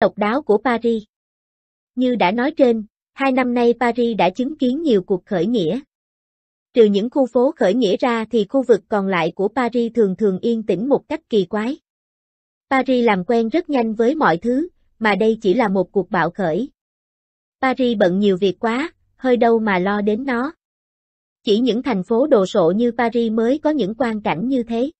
độc đáo của Paris. Như đã nói trên, hai năm nay Paris đã chứng kiến nhiều cuộc khởi nghĩa. Trừ những khu phố khởi nghĩa ra thì khu vực còn lại của Paris thường thường yên tĩnh một cách kỳ quái. Paris làm quen rất nhanh với mọi thứ, mà đây chỉ là một cuộc bạo khởi. Paris bận nhiều việc quá, hơi đâu mà lo đến nó. Chỉ những thành phố đồ sộ như Paris mới có những quan cảnh như thế.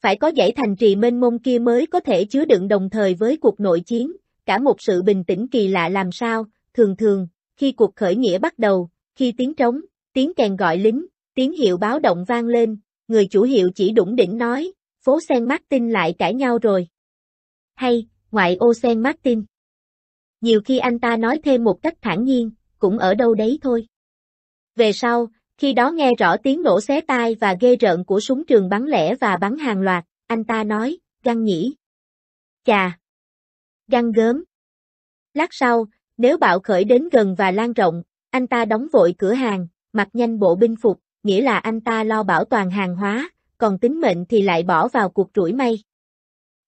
Phải có dãy thành trì mênh mông kia mới có thể chứa đựng đồng thời với cuộc nội chiến, cả một sự bình tĩnh kỳ lạ làm sao, thường thường, khi cuộc khởi nghĩa bắt đầu, khi tiếng trống, tiếng kèn gọi lính, tiếng hiệu báo động vang lên, người chủ hiệu chỉ đủng đỉnh nói, phố Sen Martin lại cãi nhau rồi. Hay, ngoại ô Sen Martin. Nhiều khi anh ta nói thêm một cách thản nhiên, cũng ở đâu đấy thôi. Về sau, khi đó nghe rõ tiếng nổ xé tai và ghê rợn của súng trường bắn lẻ và bắn hàng loạt, anh ta nói, găng nhỉ. Chà! Găng gớm! Lát sau, nếu bạo khởi đến gần và lan rộng, anh ta đóng vội cửa hàng, mặc nhanh bộ binh phục, nghĩa là anh ta lo bảo toàn hàng hóa, còn tính mệnh thì lại bỏ vào cuộc rủi may.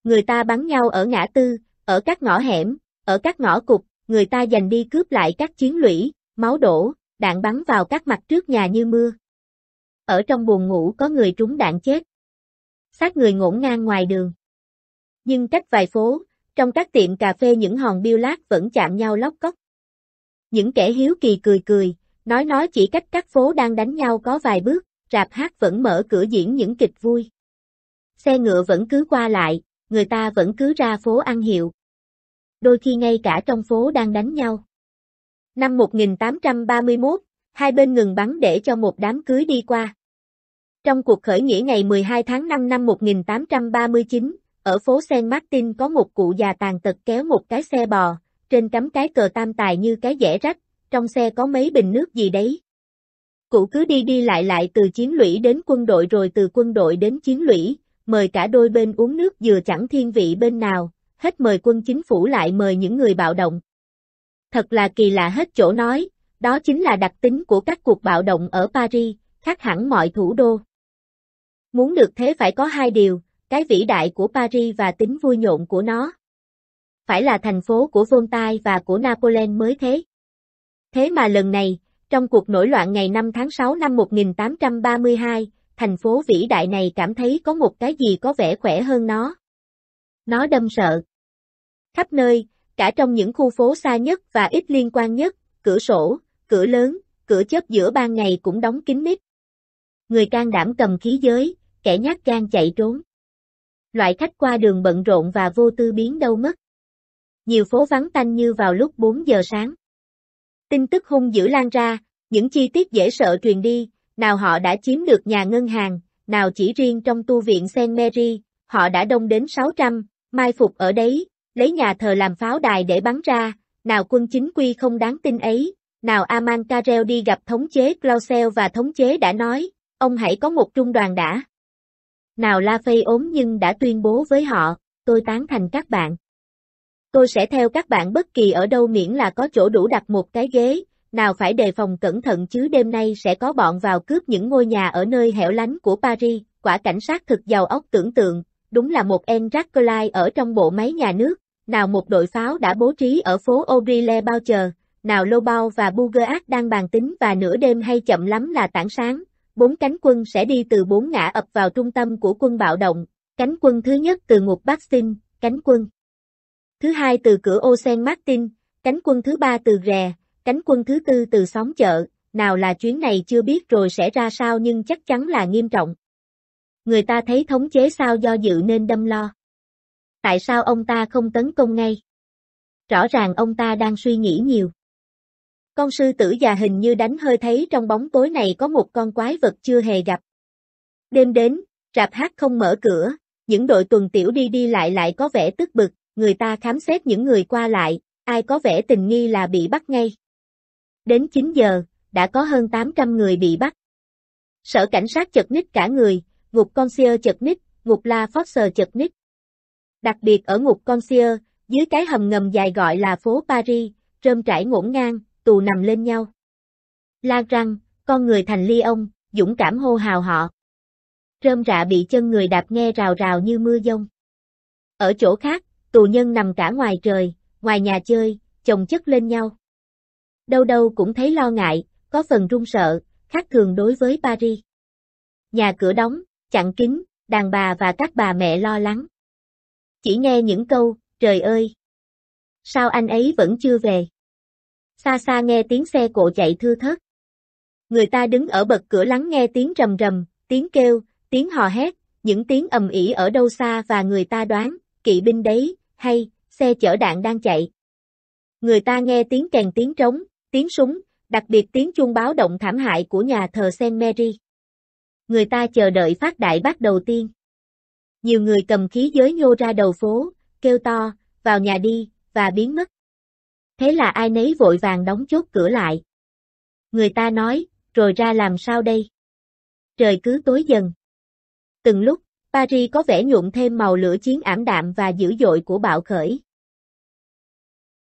Người ta bắn nhau ở ngã tư, ở các ngõ hẻm, ở các ngõ cục, người ta giành đi cướp lại các chiến lũy, máu đổ, đạn bắn vào các mặt trước nhà như mưa. Ở trong buồn ngủ có người trúng đạn chết. Xác người ngổn ngang ngoài đường. Nhưng cách vài phố, trong các tiệm cà phê những hòn biêu lát vẫn chạm nhau lóc cóc. Những kẻ hiếu kỳ cười cười, nói nói chỉ cách các phố đang đánh nhau có vài bước, rạp hát vẫn mở cửa diễn những kịch vui. Xe ngựa vẫn cứ qua lại, người ta vẫn cứ ra phố ăn hiệu. Đôi khi ngay cả trong phố đang đánh nhau. Năm 1831, hai bên ngừng bắn để cho một đám cưới đi qua. Trong cuộc khởi nghĩa ngày 12 tháng 5 năm 1839, ở phố Saint Martin có một cụ già tàn tật kéo một cái xe bò, trên cắm cái cờ tam tài như cái dẻ rách, trong xe có mấy bình nước gì đấy. Cụ cứ đi đi lại lại từ chiến lũy đến quân đội rồi từ quân đội đến chiến lũy, mời cả đôi bên uống nước dừa chẳng thiên vị bên nào, hết mời quân chính phủ lại mời những người bạo động. Thật là kỳ lạ hết chỗ nói, đó chính là đặc tính của các cuộc bạo động ở Paris, khác hẳn mọi thủ đô. Muốn được thế phải có hai điều, cái vĩ đại của Paris và tính vui nhộn của nó. Phải là thành phố của Voltaire và của Napoleon mới thế. Thế mà lần này, trong cuộc nổi loạn ngày 5 tháng 6 năm 1832, thành phố vĩ đại này cảm thấy có một cái gì có vẻ khỏe hơn nó. Nó đâm sợ. Khắp nơi, cả trong những khu phố xa nhất và ít liên quan nhất, cửa sổ, cửa lớn, cửa chớp giữa ban ngày cũng đóng kín mít. Người can đảm cầm khí giới, kẻ nhát gan chạy trốn. Loại khách qua đường bận rộn và vô tư biến đâu mất. Nhiều phố vắng tanh như vào lúc 4 giờ sáng. Tin tức hung dữ lan ra, những chi tiết dễ sợ truyền đi, nào họ đã chiếm được nhà ngân hàng, nào chỉ riêng trong tu viện St. Mary, họ đã đông đến 600, mai phục ở đấy, lấy nhà thờ làm pháo đài để bắn ra, nào quân chính quy không đáng tin ấy, nào Aman Karel đi gặp thống chế Clausel và thống chế đã nói, ông hãy có một trung đoàn đã. Nào La Phây ốm nhưng đã tuyên bố với họ, tôi tán thành các bạn. Tôi sẽ theo các bạn bất kỳ ở đâu miễn là có chỗ đủ đặt một cái ghế, nào phải đề phòng cẩn thận chứ đêm nay sẽ có bọn vào cướp những ngôi nhà ở nơi hẻo lánh của Paris, quả cảnh sát thực giàu óc tưởng tượng, đúng là một En Raccolai ở trong bộ máy nhà nước, nào một đội pháo đã bố trí ở phố Obrile bao chờ, nào Lobau và Bugeac đang bàn tính và nửa đêm hay chậm lắm là tảng sáng, bốn cánh quân sẽ đi từ bốn ngã ập vào trung tâm của quân bạo động, cánh quân thứ nhất từ ngục Bastin, cánh quân thứ hai từ cửa Osen Martin, cánh quân thứ ba từ Rè, cánh quân thứ tư từ xóm chợ, nào là chuyến này chưa biết rồi sẽ ra sao nhưng chắc chắn là nghiêm trọng. Người ta thấy thống chế sao do dự nên đâm lo tại sao ông ta không tấn công ngay? Rõ ràng ông ta đang suy nghĩ nhiều. Con sư tử già hình như đánh hơi thấy trong bóng tối này có một con quái vật chưa hề gặp. Đêm đến, rạp hát không mở cửa, những đội tuần tiểu đi đi lại lại có vẻ tức bực, người ta khám xét những người qua lại, ai có vẻ tình nghi là bị bắt ngay. Đến 9 giờ, đã có hơn 800 người bị bắt. Sở cảnh sát chật ních cả người, ngục con siêu chật ních, ngục la phót sờ chật ních, Đặc biệt ở ngục Concierge, dưới cái hầm ngầm dài gọi là phố Paris, rơm trải ngổn ngang, tù nằm lên nhau. La răng, con người thành ly ông, dũng cảm hô hào họ. Rơm rạ bị chân người đạp nghe rào rào như mưa dông. Ở chỗ khác, tù nhân nằm cả ngoài trời, ngoài nhà chơi, chồng chất lên nhau. Đâu đâu cũng thấy lo ngại, có phần run sợ, khác thường đối với Paris. Nhà cửa đóng, chặn kín, đàn bà và các bà mẹ lo lắng. Chỉ nghe những câu, trời ơi! Sao anh ấy vẫn chưa về? Xa xa nghe tiếng xe cộ chạy thưa thớt. Người ta đứng ở bậc cửa lắng nghe tiếng rầm rầm, tiếng kêu, tiếng hò hét, những tiếng ầm ỉ ở đâu xa và người ta đoán, kỵ binh đấy, hay, xe chở đạn đang chạy. Người ta nghe tiếng kèn tiếng trống, tiếng súng, đặc biệt tiếng chuông báo động thảm hại của nhà thờ Saint Mary. Người ta chờ đợi phát đại bác đầu tiên. Nhiều người cầm khí giới nhô ra đầu phố, kêu to, vào nhà đi, và biến mất. Thế là ai nấy vội vàng đóng chốt cửa lại. Người ta nói, rồi ra làm sao đây? Trời cứ tối dần. Từng lúc, Paris có vẻ nhuộm thêm màu lửa chiến ảm đạm và dữ dội của bạo khởi.